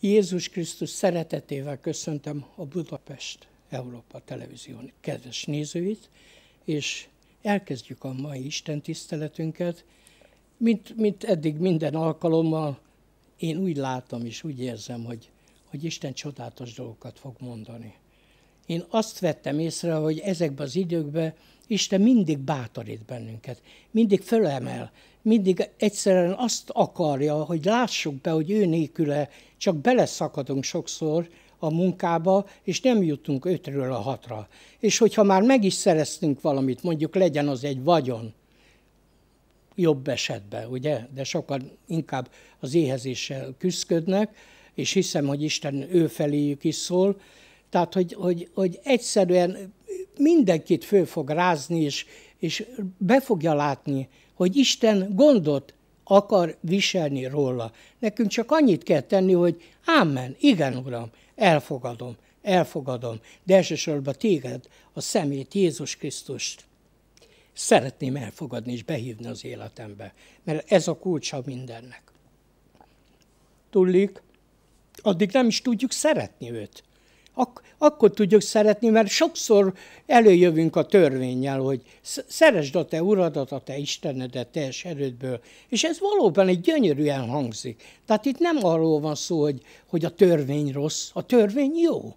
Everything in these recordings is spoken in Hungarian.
Jézus Krisztus szeretetével köszöntöm a Budapest Európa Televízió kedves nézőit, és elkezdjük a mai Isten tiszteletünket. Mint, mint eddig minden alkalommal, én úgy látom és úgy érzem, hogy, hogy Isten csodálatos dolgokat fog mondani. Én azt vettem észre, hogy ezekben az időkben Isten mindig bátorít bennünket, mindig fölemel, mindig egyszerűen azt akarja, hogy lássuk be, hogy ő nélküle csak beleszakadunk sokszor a munkába, és nem jutunk ötről a hatra. És hogyha már meg is szereztünk valamit, mondjuk legyen az egy vagyon, jobb esetben, ugye? De sokan inkább az éhezéssel küzdködnek, és hiszem, hogy Isten ő feléjük is szól. Tehát, hogy, hogy, hogy egyszerűen mindenkit föl fog rázni, és, és be fogja látni, hogy Isten gondot akar viselni róla. Nekünk csak annyit kell tenni, hogy ámen, igen, Uram, elfogadom, elfogadom, de elsősorban téged, a szemét, Jézus Krisztust szeretném elfogadni és behívni az életembe, mert ez a kulcsa mindennek. Tullik, addig nem is tudjuk szeretni őt ak- akkor tudjuk szeretni, mert sokszor előjövünk a törvényel, hogy szeresd a te uradat, a te istenedet teljes erődből. És ez valóban egy gyönyörűen hangzik. Tehát itt nem arról van szó, hogy, hogy a törvény rossz, a törvény jó.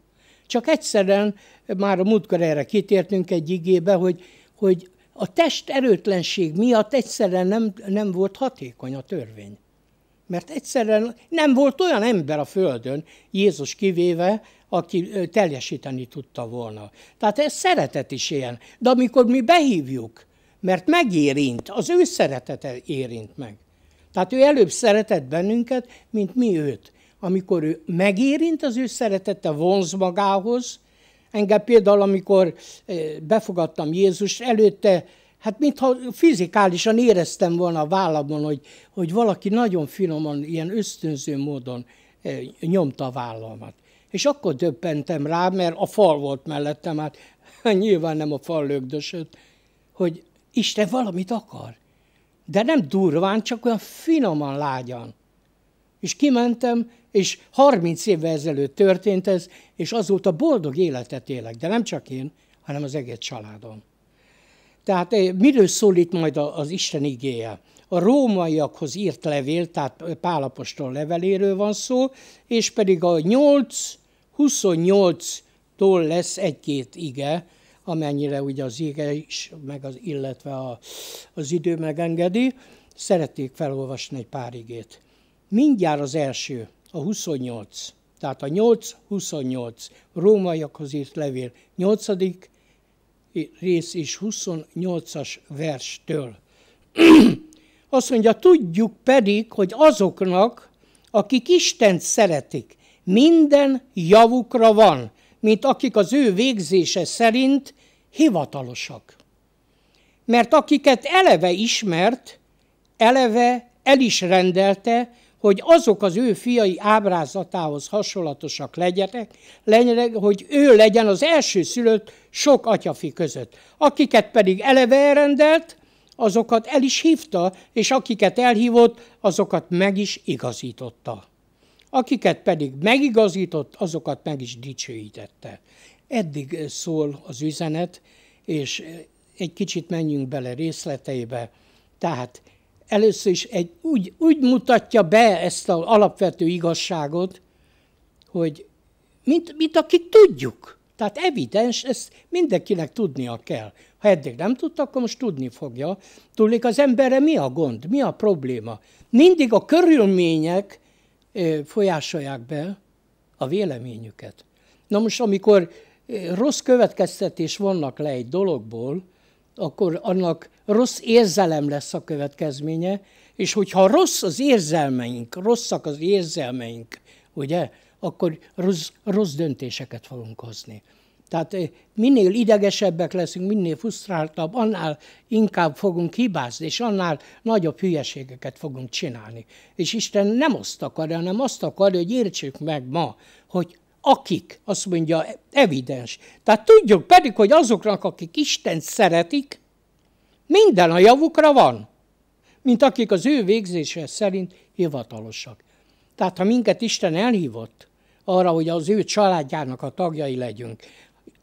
Csak egyszerűen, már a múltkor erre kitértünk egy igébe, hogy, hogy a test erőtlenség miatt egyszerűen nem, nem volt hatékony a törvény. Mert egyszerűen nem volt olyan ember a Földön, Jézus kivéve, aki teljesíteni tudta volna. Tehát ez szeretet is ilyen. De amikor mi behívjuk, mert megérint, az ő szeretete érint meg. Tehát ő előbb szeretett bennünket, mint mi őt. Amikor ő megérint, az ő szeretete vonz magához. Engem például, amikor befogadtam Jézus, előtte hát mintha fizikálisan éreztem volna a vállamon, hogy, hogy valaki nagyon finoman, ilyen ösztönző módon eh, nyomta a vállamat. És akkor döbbentem rá, mert a fal volt mellettem, hát nyilván nem a fal lögdösött, hogy Isten valamit akar. De nem durván, csak olyan finoman lágyan. És kimentem, és 30 évvel ezelőtt történt ez, és azóta boldog életet élek, de nem csak én, hanem az egész családom. Tehát eh, miről szólít majd az Isten igéje? A rómaiakhoz írt levél, tehát Pálapostól leveléről van szó, és pedig a 8, 28-tól lesz egy-két ige, amennyire ugye az ige is, meg az, illetve a, az idő megengedi. Szeretnék felolvasni egy pár igét. Mindjárt az első, a 28. Tehát a 8-28 rómaiakhoz írt levél 8 rész és 28-as verstől. Azt mondja, tudjuk pedig, hogy azoknak, akik Istent szeretik, minden javukra van, mint akik az ő végzése szerint hivatalosak. Mert akiket eleve ismert, eleve el is rendelte, hogy azok az ő fiai ábrázatához hasonlatosak legyenek, legyenek hogy ő legyen az első szülött sok atyafi között. Akiket pedig eleve elrendelt, azokat el is hívta, és akiket elhívott, azokat meg is igazította. Akiket pedig megigazított, azokat meg is dicsőítette. Eddig szól az üzenet, és egy kicsit menjünk bele részleteibe. Tehát először is egy, úgy, úgy mutatja be ezt az alapvető igazságot, hogy mint, mint akik tudjuk. Tehát evidens, ezt mindenkinek tudnia kell. Ha eddig nem tudta, akkor most tudni fogja. Tudnék az emberre mi a gond, mi a probléma. Mindig a körülmények folyásolják be a véleményüket. Na most, amikor rossz következtetés vannak le egy dologból, akkor annak rossz érzelem lesz a következménye, és hogyha rossz az érzelmeink, rosszak az érzelmeink, ugye, akkor rossz, rossz döntéseket fogunk hozni. Tehát eh, minél idegesebbek leszünk, minél frusztráltabb, annál inkább fogunk hibázni, és annál nagyobb hülyeségeket fogunk csinálni. És Isten nem azt akarja, hanem azt akarja, hogy értsük meg ma, hogy akik, azt mondja, evidens. Tehát tudjuk pedig, hogy azoknak, akik Isten szeretik, minden a javukra van, mint akik az ő végzése szerint hivatalosak. Tehát ha minket Isten elhívott arra, hogy az ő családjának a tagjai legyünk,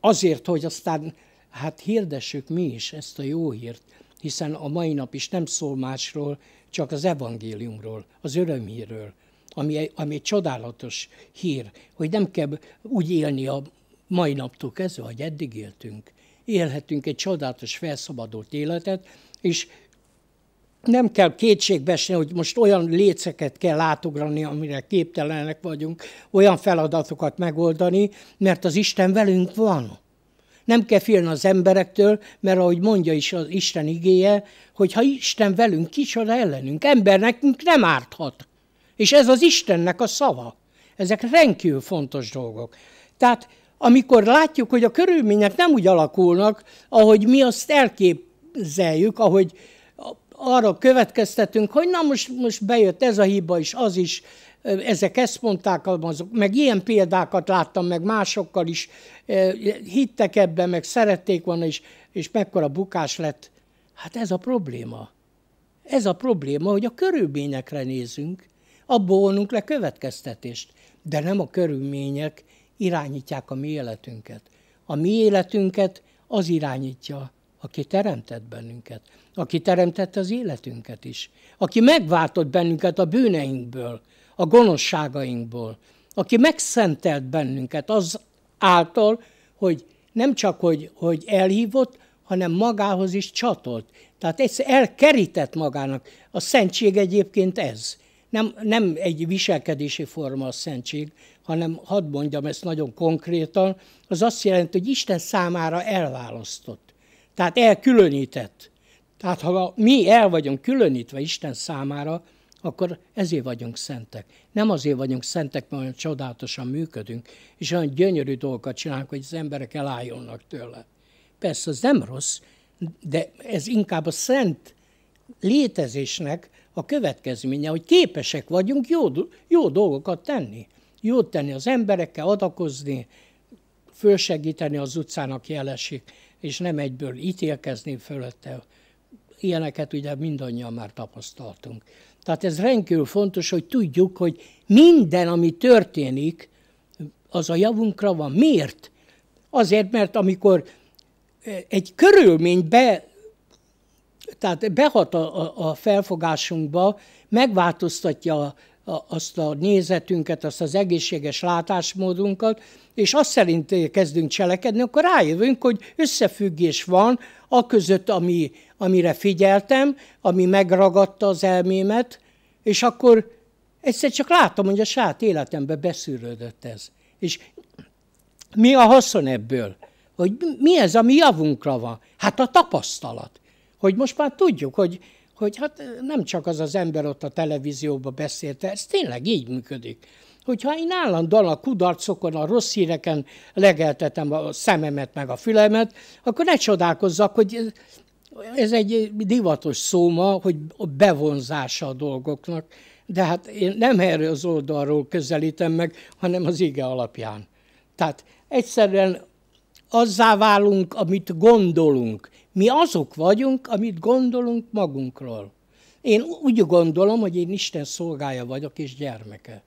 azért, hogy aztán hát hirdessük mi is ezt a jó hírt, hiszen a mai nap is nem szól másról, csak az evangéliumról, az örömhírről, ami, ami egy csodálatos hír, hogy nem kell úgy élni a mai naptól kezdve, hogy eddig éltünk. Élhetünk egy csodálatos, felszabadult életet, és nem kell kétségbe esni, hogy most olyan léceket kell átugrani, amire képtelenek vagyunk, olyan feladatokat megoldani, mert az Isten velünk van. Nem kell félni az emberektől, mert ahogy mondja is az Isten igéje, hogy ha Isten velünk, kicsoda ellenünk, ember nekünk nem árthat. És ez az Istennek a szava. Ezek rendkívül fontos dolgok. Tehát amikor látjuk, hogy a körülmények nem úgy alakulnak, ahogy mi azt elképzeljük, ahogy arra következtetünk, hogy na most, most bejött ez a hiba is, az is, ezek ezt mondták, azok, meg ilyen példákat láttam, meg másokkal is, eh, hittek ebben, meg szerették volna és és mekkora bukás lett. Hát ez a probléma. Ez a probléma, hogy a körülményekre nézünk, abból vonunk le következtetést, de nem a körülmények irányítják a mi életünket. A mi életünket az irányítja, aki teremtett bennünket, aki teremtette az életünket is, aki megváltott bennünket a bűneinkből, a gonoszságainkból, aki megszentelt bennünket az által, hogy nem csak, hogy, hogy elhívott, hanem magához is csatolt. Tehát egyszer elkerített magának. A szentség egyébként ez nem, nem egy viselkedési forma a szentség, hanem hadd mondjam ezt nagyon konkrétan, az azt jelenti, hogy Isten számára elválasztott, tehát elkülönített. Tehát ha mi el vagyunk különítve Isten számára, akkor ezért vagyunk szentek. Nem azért vagyunk szentek, mert olyan csodálatosan működünk, és olyan gyönyörű dolgokat csinálunk, hogy az emberek elájulnak tőle. Persze az nem rossz, de ez inkább a szent létezésnek a következménye, hogy képesek vagyunk jó, jó dolgokat tenni. Jót tenni az emberekkel, adakozni, fölsegíteni az utcának jelesik, és nem egyből ítélkezni fölötte. Ilyeneket ugye mindannyian már tapasztaltunk. Tehát ez rendkívül fontos, hogy tudjuk, hogy minden, ami történik, az a javunkra van. Miért? Azért, mert amikor eh, egy körülmény be tehát behat a, a, felfogásunkba, megváltoztatja a, a, azt a nézetünket, azt az egészséges látásmódunkat, és azt szerint kezdünk cselekedni, akkor rájövünk, hogy összefüggés van a között, ami, amire figyeltem, ami megragadta az elmémet, és akkor egyszer csak látom, hogy a saját életembe beszűrődött ez. És mi a haszon ebből? Hogy mi ez, ami javunkra van? Hát a tapasztalat hogy most már tudjuk, hogy, hogy hát nem csak az az ember ott a televízióban beszélte, ez tényleg így működik. Hogyha én állandóan a kudarcokon, a rossz híreken legeltetem a szememet meg a fülemet, akkor ne csodálkozzak, hogy ez egy divatos szóma, hogy a bevonzása a dolgoknak, de hát én nem erről az oldalról közelítem meg, hanem az ige alapján. Tehát egyszerűen azzá válunk, amit gondolunk. Mi azok vagyunk, amit gondolunk magunkról. Én úgy gondolom, hogy én Isten szolgája vagyok és gyermeke.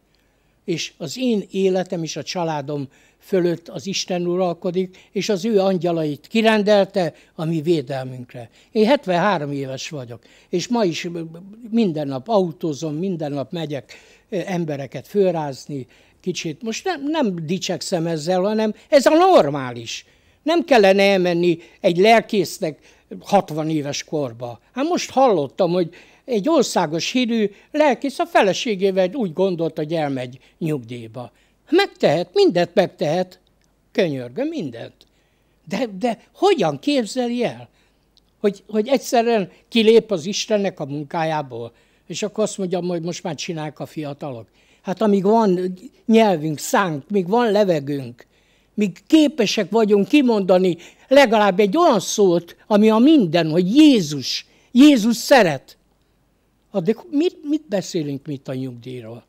És az én életem és a családom fölött az Isten uralkodik, és az ő angyalait kirendelte a mi védelmünkre. Én 73 éves vagyok, és ma is minden nap autózom, minden nap megyek eh, embereket fölrázni, kicsit. Most nem, nem dicsekszem ezzel, hanem ez a normális. Nem kellene elmenni egy lelkésznek 60 éves korba. Hát most hallottam, hogy egy országos hírű lelkész a feleségével úgy gondolt, hogy elmegy nyugdíjba. Megtehet, mindent megtehet. Könyörgöm, mindent. De, de hogyan képzeli el, hogy, hogy egyszerűen kilép az Istennek a munkájából, és akkor azt mondja, hogy most már csinálják a fiatalok. Hát amíg van nyelvünk, szánk, míg van levegőnk, míg képesek vagyunk kimondani legalább egy olyan szót, ami a minden, hogy Jézus, Jézus szeret, addig mit, mit beszélünk mit a nyugdíjról?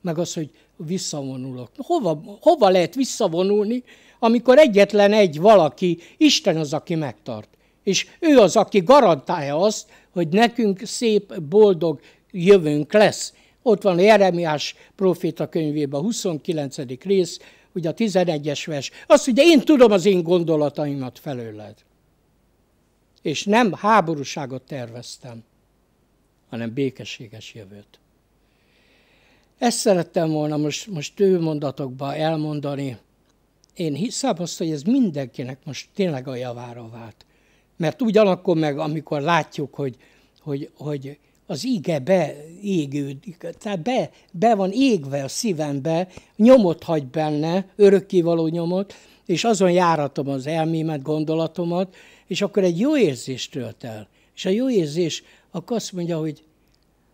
Meg az, hogy visszavonulok. Hova, hova lehet visszavonulni, amikor egyetlen egy valaki, Isten az, aki megtart. És ő az, aki garantálja azt, hogy nekünk szép, boldog jövőnk lesz. Ott van Jeremiás proféta könyvében, 29. rész, ugye a 11-es vers. Azt ugye én tudom az én gondolataimat felőled. És nem háborúságot terveztem, hanem békességes jövőt. Ezt szerettem volna most, most ő mondatokba elmondani. Én hiszem azt, hogy ez mindenkinek most tényleg a javára vált. Mert ugyanakkor meg, amikor látjuk, hogy, hogy, hogy az ige beégődik, tehát be, be van égve a szívembe, nyomot hagy benne, örökkivaló nyomot, és azon járatom az elmémet, gondolatomat, és akkor egy jó érzést tölt el. És a jó érzés akkor azt mondja, hogy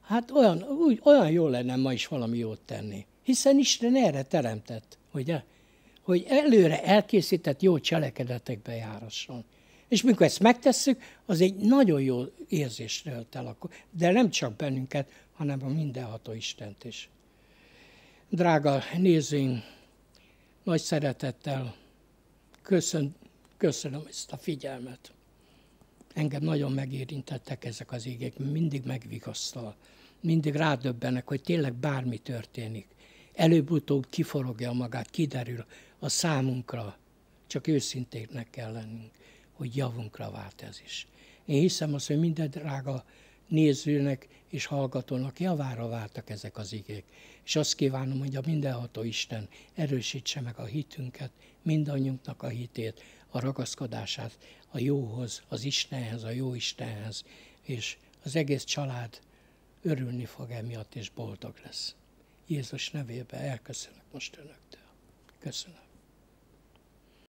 hát olyan, úgy, olyan jó lenne ma is valami jót tenni. Hiszen Isten erre teremtett, ugye? Hogy előre elkészített jó cselekedetekbe járasson. És mikor ezt megtesszük, az egy nagyon jó érzést ölt el akkor. De nem csak bennünket, hanem a mindenható Istent is. Drága nézőim, nagy szeretettel köszön, köszönöm ezt a figyelmet. Engem nagyon megérintettek ezek az égek, mindig megvigasztal. Mindig rádöbbenek, hogy tényleg bármi történik. Előbb-utóbb kiforogja magát, kiderül a számunkra. Csak őszintéknek kell lennünk hogy javunkra vált ez is. Én hiszem azt, hogy minden drága nézőnek és hallgatónak javára váltak ezek az igék. És azt kívánom, hogy a mindenható Isten erősítse meg a hitünket, mindannyiunknak a hitét, a ragaszkodását a jóhoz, az Istenhez, a jó Istenhez, és az egész család örülni fog emiatt, és boldog lesz. Jézus nevében elköszönök most önöktől. Köszönöm.